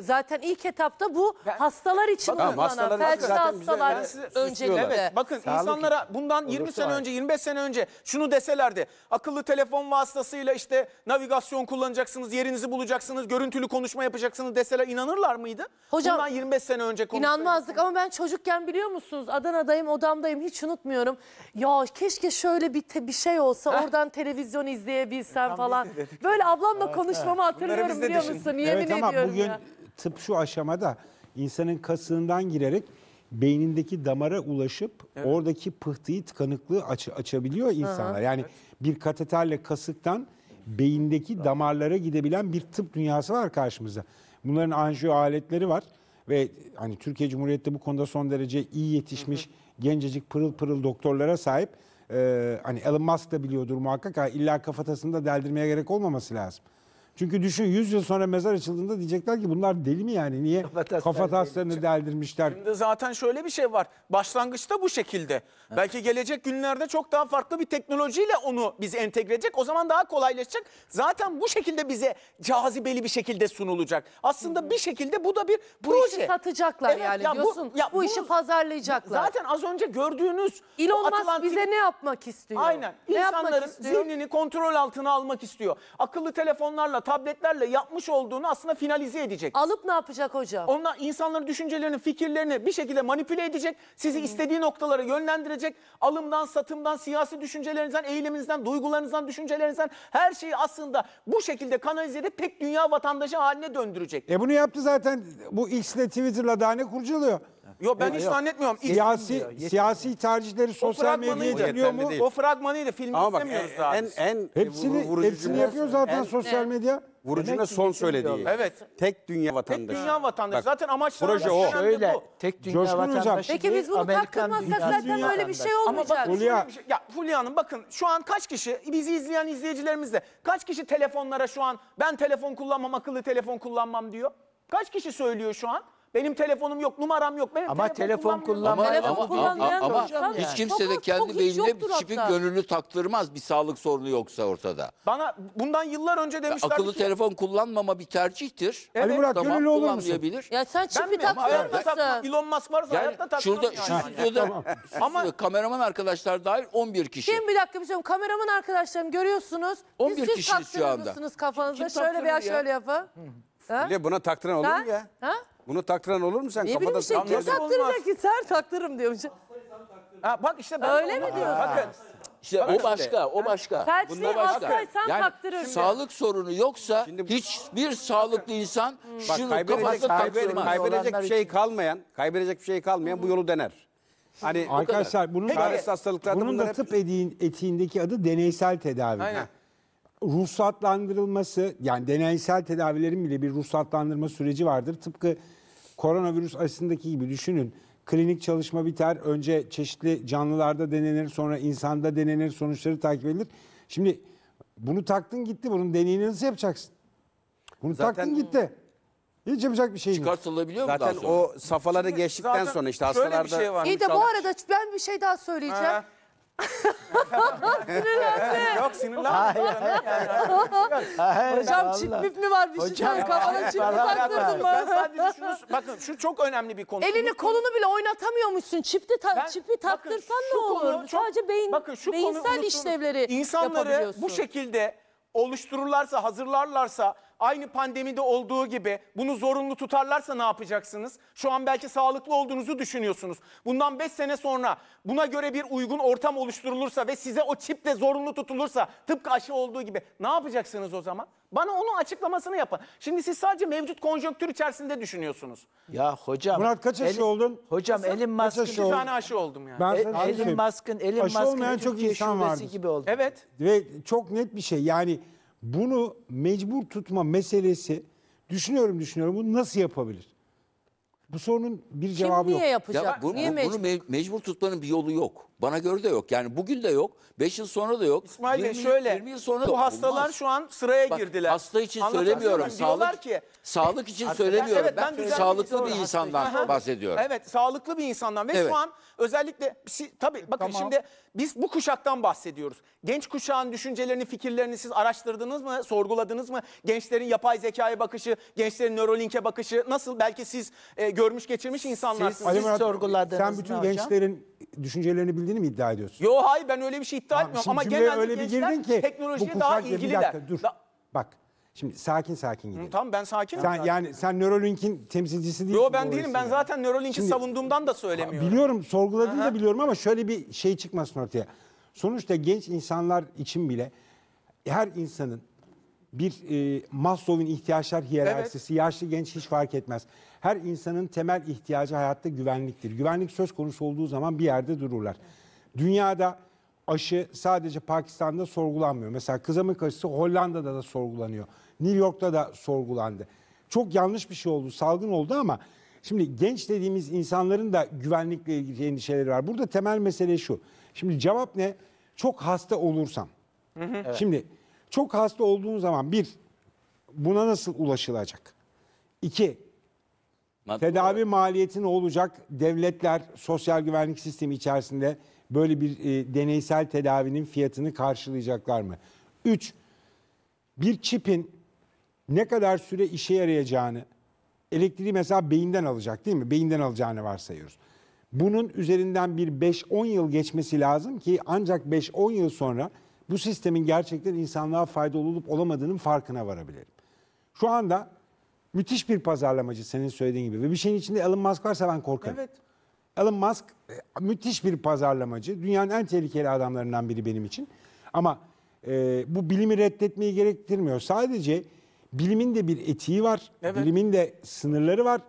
Zaten ilk etapta bu Ben- hastalar için Bakın, Tamam, uygulanan felçli hastalar Ben öncelikle. Evet bakın Sağlık insanlara bundan 20 sene önce 25 sene önce şunu deselerdi. Akıllı telefon vasıtasıyla işte navigasyon kullanacaksınız, yerinizi bulacaksınız, görüntülü konuşma yapacaksınız deseler inanırlar mıydı? Hocam, bundan 25 sene önce konuşsa- İnanmazdık ama ben çocukken biliyor musunuz Adana'dayım odamdayım hiç unutmuyorum. Ya keşke şöyle bir te- bir şey olsa oradan televizyon izleyebilsem falan. Böyle ablamla konuşmamı hatırlıyorum biliyor musun? Yemin evet ediyorum bugün ya tıp şu aşamada insanın kasığından girerek beynindeki damara ulaşıp evet. oradaki pıhtıyı tıkanıklığı aç, açabiliyor insanlar. Aha, yani evet. bir kateterle kasıktan beyindeki damarlara gidebilen bir tıp dünyası var karşımızda. Bunların anjiyo aletleri var ve hani Türkiye Cumhuriyeti bu konuda son derece iyi yetişmiş hı hı. gencecik pırıl pırıl doktorlara sahip. Ee, hani Elon Musk da biliyordur muhakkak. Ha, illa kafatasını da deldirmeye gerek olmaması lazım. Çünkü düşün 100 yıl sonra mezar açıldığında diyecekler ki bunlar deli mi yani? Niye kafa taslarını deldirmişler? Şimdi zaten şöyle bir şey var. Başlangıçta bu şekilde. Evet. Belki gelecek günlerde çok daha farklı bir teknolojiyle onu biz entegre edecek. O zaman daha kolaylaşacak. Zaten bu şekilde bize cazibeli bir şekilde sunulacak. Aslında Hı -hı. bir şekilde bu da bir bu proje. Bu satacaklar evet, yani ya diyorsun. Bu, ya bu işi pazarlayacaklar. Zaten az önce gördüğünüz Elon Musk Atlantik... bize ne yapmak istiyor? Aynen. Ne İnsanların zihnini kontrol altına almak istiyor. Akıllı telefonlarla tabletlerle yapmış olduğunu aslında finalize edecek. Alıp ne yapacak hocam? Onlar insanların düşüncelerini, fikirlerini bir şekilde manipüle edecek. Sizi istediği noktalara yönlendirecek. Alımdan, satımdan, siyasi düşüncelerinizden, eyleminizden, duygularınızdan, düşüncelerinizden her şeyi aslında bu şekilde kanalize edip tek dünya vatandaşı haline döndürecek. E bunu yaptı zaten bu X'le Twitter'la daha ne kurcalıyor? Yo ben e, hiç yok. zannetmiyorum. Siyasi siyasi tercihleri sosyal medyaya fragmanıydı. dönüyor mu? değil. O fragmanıyla filmi Ama bak istemiyoruz en, zaten. en, en Hepsini vurucu hepsini yapıyor zaten en sosyal medya. Vurucuna son söylediği. Evet. Tek dünya vatandaşı. Tek dünya vatandaşı. Bak, Zaten amaçlarından proje o. Şöyle, Şöyle bu. tek dünya Coşkun vatandaşı Peki değil, biz bunu Amerikan taktırmazsak zaten Dünya böyle bir şey olmayacak. Ama bak Fulya. şöyle şey- ya Fulya Hanım bakın şu an kaç kişi bizi izleyen izleyicilerimiz de kaç kişi telefonlara şu an ben telefon kullanmam akıllı telefon kullanmam diyor. Kaç kişi söylüyor şu an? Benim telefonum yok, numaram yok. Benim Ama telefon kullanmayan- Ama- Telefon ama- kullanmayan ama- ama hiç kimse de kendi hiç beynine yoktur çipin gönlünü taktırmaz bir sağlık sorunu yoksa ortada. Bana bundan yıllar önce demişlerdi Akıllı ki... telefon kullanmama bir tercihtir. Evet. Ali Murat gönüllü olur musun? kullanmayabilir. Ya sen Ben çipi mi? Ama takmıyor Elon Musk varsa Yani hayatta takmam. şurada yani. şu stüdyoda, Ama kameraman arkadaşlar dahil 11 kişi. Kim bir dakika bir şey Kameraman arkadaşlarım görüyorsunuz. 11 Siz, siz kişiyiz şu anda. taktırıyorsunuz kafanıza. şöyle veya taktırır şöyle yapın. Bile buna taktıran olur mu ya? Ha? Bunu taktıran olur mu sen? Ne bileyim işte kim Tam- taktıracak ki ser taktırırım diyormuş. Ha, bak işte ben Öyle mi diyorsun? Bakın. İşte Bakın o şimdi. başka, o başka. Felçli Bunda başka. hastaysan Yani taktırırım. Sağlık sorunu yoksa Şimdi- hiçbir sağlıklı insan Bak şunu kaybedecek, kafasına kaybedecek, şey taktırmaz. kaybedecek bir şey kalmayan, kaybedecek bir şey kalmayan bu yolu dener. Hani Arkadaşlar bunun Çaresiz bunun da tıp edin etiğindeki adı deneysel tedavi. Aynen. Ruhsatlandırılması yani deneysel tedavilerin bile bir ruhsatlandırma süreci vardır. Tıpkı koronavirüs aşısındaki gibi düşünün. Klinik çalışma biter, önce çeşitli canlılarda denenir, sonra insanda denenir, sonuçları takip edilir. Şimdi bunu taktın gitti, bunun deneyini nasıl yapacaksın? Bunu Zaten- taktın gitti. Hiç yapacak bir şey yok. Çıkartılabiliyor mu daha Zaten sonra? o safhaları geçtikten Zaten sonra işte şöyle bir hastalarda şey varmış İyi de bu arada ben bir şey daha söyleyeceğim. Ha sinirlendi. Yok sinirlenmedim. Hocam çip vallahi. mi var bir şey? Hocam, Kafana çip mi vallahi taktırdın mı? Ben sadece bakın şu çok önemli bir konu. Elini kolunu bile oynatamıyormuşsun. Çipti ta, Ben- çipi taktırsan şu ne olur? çok- Sadece beyin, bakın şu beyinsel işlevleri İnsanları yapabiliyorsun. bu şekilde oluştururlarsa, hazırlarlarsa Aynı pandemide olduğu gibi bunu zorunlu tutarlarsa ne yapacaksınız? Şu an belki sağlıklı olduğunuzu düşünüyorsunuz. Bundan 5 sene sonra buna göre bir uygun ortam oluşturulursa ve size o de zorunlu tutulursa tıpkı aşı olduğu gibi ne yapacaksınız o zaman? Bana onun açıklamasını yapın. Şimdi siz sadece mevcut konjonktür içerisinde düşünüyorsunuz. Ya hocam. Murat kaç aşı oldun? Hocam Elon Musk'ın aşı bir tane aşı oldum yani. Ben e, sana şey Elin söyleyeyim. elin Elon Aşı Musk'ın olmayan çok insan şubesi gibi oldu. Evet. Ve çok net bir şey yani bunu mecbur tutma meselesi düşünüyorum düşünüyorum bunu nasıl yapabilir? Bu sorunun bir cevabı Kim niye yok. yapacak? Ya bunu, niye bunu, mecbur? mecbur tutmanın bir yolu yok. Bana göre de yok. Yani bugün de yok. Beş yıl sonra da yok. İsmail Bey şöyle 20 yıl sonra da bu yok. hastalar Olmaz. şu an sıraya Bak, girdiler. Hasta için Anlatabiliyor söylemiyorum. Sağlık ki- sağlık için söylemiyorum. Evet, ben ben sağlıklı bir insandan hastayım. bahsediyorum. Evet sağlıklı bir insandan ve Evet. şu an özellikle şey- tabii bakın Tamam. şimdi biz bu kuşaktan bahsediyoruz. Genç kuşağın düşüncelerini, fikirlerini siz araştırdınız mı, sorguladınız mı? Gençlerin yapay zekaya bakışı, gençlerin nörolink'e bakışı nasıl? Belki siz e, görmüş geçirmiş insanlar. Siz, Ali Murat, sorguladınız sen bütün gençlerin düşüncelerini bildiğini mi iddia ediyorsun? Yo hayır ben öyle bir şey iddia etmiyorum ama genelde öyle bir girdin ki teknolojiye bu daha ilgili. dakika, dur. Da Bak. Şimdi sakin sakin gidelim. tamam ben sakinim. Sen, zaten. Yani sen Neuralink'in temsilcisi değilsin. Yok ben değilim. Ben zaten Neuralink'i savunduğumdan da söylemiyorum. Biliyorum sorguladığını da biliyorum ama şöyle bir şey çıkmasın ortaya. Sonuçta genç insanlar için bile her insanın bir e, Maslow'un ihtiyaçlar hiyerarşisi, evet. yaşlı genç hiç fark etmez her insanın temel ihtiyacı hayatta güvenliktir. Güvenlik söz konusu olduğu zaman bir yerde dururlar. Dünyada aşı sadece Pakistan'da sorgulanmıyor. Mesela kızamık aşısı Hollanda'da da sorgulanıyor. New York'ta da sorgulandı. Çok yanlış bir şey oldu, salgın oldu ama şimdi genç dediğimiz insanların da güvenlikle ilgili endişeleri var. Burada temel mesele şu. Şimdi cevap ne? Çok hasta olursam. Hı hı. Şimdi çok hasta olduğun zaman bir buna nasıl ulaşılacak? İki Tedavi maliyeti ne olacak? Devletler sosyal güvenlik sistemi içerisinde böyle bir e, deneysel tedavinin fiyatını karşılayacaklar mı? 3. Bir çipin ne kadar süre işe yarayacağını, elektriği mesela beyinden alacak değil mi? Beyinden alacağını varsayıyoruz. Bunun üzerinden bir 5-10 yıl geçmesi lazım ki ancak 5-10 yıl sonra bu sistemin gerçekten insanlığa faydalı olup olamadığının farkına varabilirim. Şu anda Müthiş bir pazarlamacı senin söylediğin gibi. Ve bir şeyin içinde Elon Musk varsa ben korkarım. Evet. Elon Musk e, müthiş bir pazarlamacı. Dünyanın en tehlikeli adamlarından biri benim için. Ama e, bu bilimi reddetmeyi gerektirmiyor. Sadece bilimin de bir etiği var. Evet. Bilimin de sınırları var.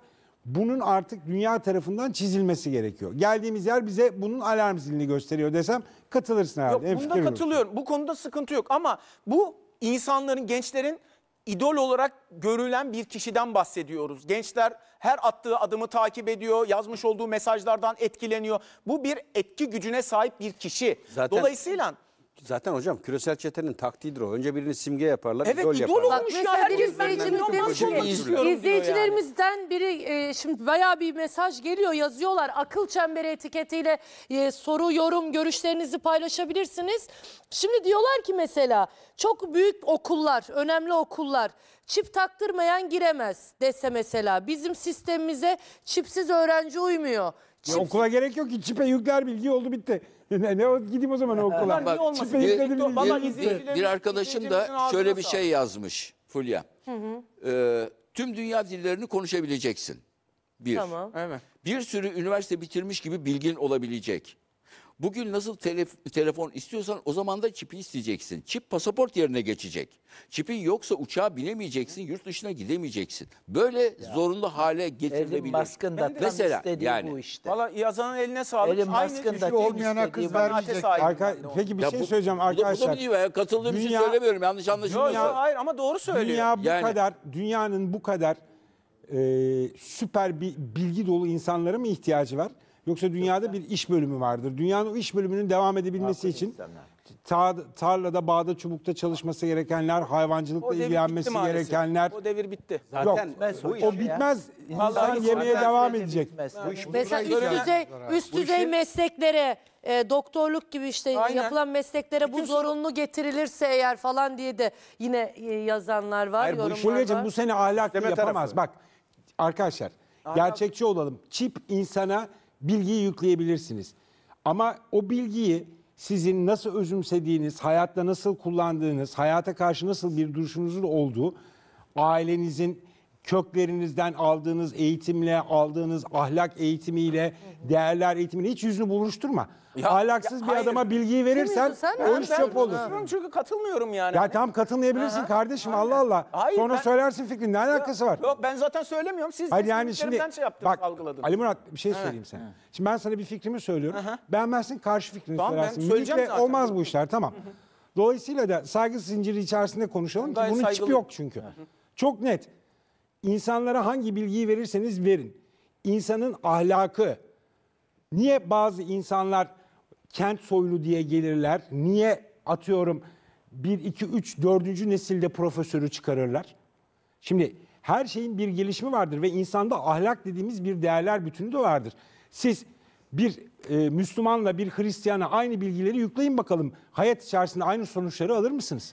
Bunun artık dünya tarafından çizilmesi gerekiyor. Geldiğimiz yer bize bunun alarm zilini gösteriyor desem katılırsın herhalde. Yok, bunda katılıyorum. Bu konuda sıkıntı yok ama bu insanların, gençlerin idol olarak görülen bir kişiden bahsediyoruz. Gençler her attığı adımı takip ediyor, yazmış olduğu mesajlardan etkileniyor. Bu bir etki gücüne sahip bir kişi. Zaten Dolayısıyla Zaten hocam küresel çetenin taktiğidir o. Önce birini simge yaparlar, evet, idol, idol yaparlar. olmuş ya. Herkes benden İzleyicilerimizden biri e, şimdi baya bir mesaj geliyor yazıyorlar. Akıl çemberi etiketiyle e, soru, yorum, görüşlerinizi paylaşabilirsiniz. Şimdi diyorlar ki mesela çok büyük okullar, önemli okullar çip taktırmayan giremez dese mesela. Bizim sistemimize çipsiz öğrenci uymuyor. Çipsiz... E, ya okula gerek yok ki çipe yükler bilgi oldu bitti. ne, ne o gideyim o zaman o ee, okula. Niye olmasın? Çipe Bir- yükledim, bir- bir- bir arkadaşım da şöyle bir şey yazmış Fulya. Ee, tüm dünya dillerini konuşabileceksin. Bir. Tamam. Bir sürü üniversite bitirmiş gibi bilgin olabilecek. Bugün nasıl telef- telefon istiyorsan o zaman da çipi isteyeceksin. Çip pasaport yerine geçecek. Çipin yoksa uçağa binemeyeceksin, yurt dışına gidemeyeceksin. Böyle zorunlu hale getirilebilir. Musk'ın da Mesela yani. bu işte. Valla yazanın eline sağlık. Elon Aynı Musk'ın da tam olmayana istediği kız vermeyecek. Arka, peki bir Ya şey bu- söyleyeceğim bu da- Bu da, arkadaşlar. bir dünya katıldığım için söylemiyorum yanlış Yok, anlaşılmasın. yok, hayır ama doğru söylüyor. Dünya bu Yani- kadar, dünyanın bu kadar e, süper bir bilgi dolu insanlara mı ihtiyacı var? Yoksa dünyada bir iş bölümü vardır. Dünyanın iş bölümünün devam edebilmesi için ta, tarlada, bağda, çubukta çalışması gerekenler, hayvancılıkla ilgilenmesi gerekenler. O devir bitti. Zaten Yok, bitmez o, o bitmez. Ya. İnsan Vallahi yemeye zaten devam edecek. Bu iş Mesela üst düzey, üst düzey işi... mesleklere, e, doktorluk gibi işte Aynen. yapılan mesleklere Bütün bu zorunlu getirilirse eğer falan diye de yine e, yazanlar var, Hayır, yorumlar bu iş, var. Bu sene ahlak yapamaz. Tarafı. Bak arkadaşlar ahlak... gerçekçi olalım. Çip insana bilgiyi yükleyebilirsiniz. Ama o bilgiyi sizin nasıl özümsediğiniz, hayatta nasıl kullandığınız, hayata karşı nasıl bir duruşunuzun olduğu, ailenizin köklerinizden aldığınız eğitimle, aldığınız ahlak eğitimiyle, değerler eğitimiyle hiç yüzünü buluşturma. Ya, Ahlaksız ya bir adama bilgiyi verirsen o iş ben çöp olur. çünkü katılmıyorum yani. Ya tamam katılmayabilirsin Aha. kardeşim Aynen. Allah Allah. Hayır, Sonra ben, söylersin fikrin ne alakası var? Yok ben zaten söylemiyorum. Siz Hayır, yani şimdi şey yaptınız, bak, algıladınız. Ali Murat bir şey söyleyeyim sana. Evet. Şimdi ben sana bir fikrimi söylüyorum. Aha. Beğenmezsin karşı fikrini tamam, söylersin. Ben söyleyeceğim zaten. olmaz bu işler tamam. Dolayısıyla da saygı zinciri içerisinde konuşalım ki bunun çipi yok çünkü. Çok net. İnsanlara hangi bilgiyi verirseniz verin. İnsanın ahlakı. Niye bazı insanlar kent soylu diye gelirler? Niye atıyorum 1, 2, 3, 4. nesilde profesörü çıkarırlar? Şimdi her şeyin bir gelişimi vardır ve insanda ahlak dediğimiz bir değerler bütünü de vardır. Siz bir e, Müslümanla bir Hristiyana aynı bilgileri yükleyin bakalım. Hayat içerisinde aynı sonuçları alır mısınız?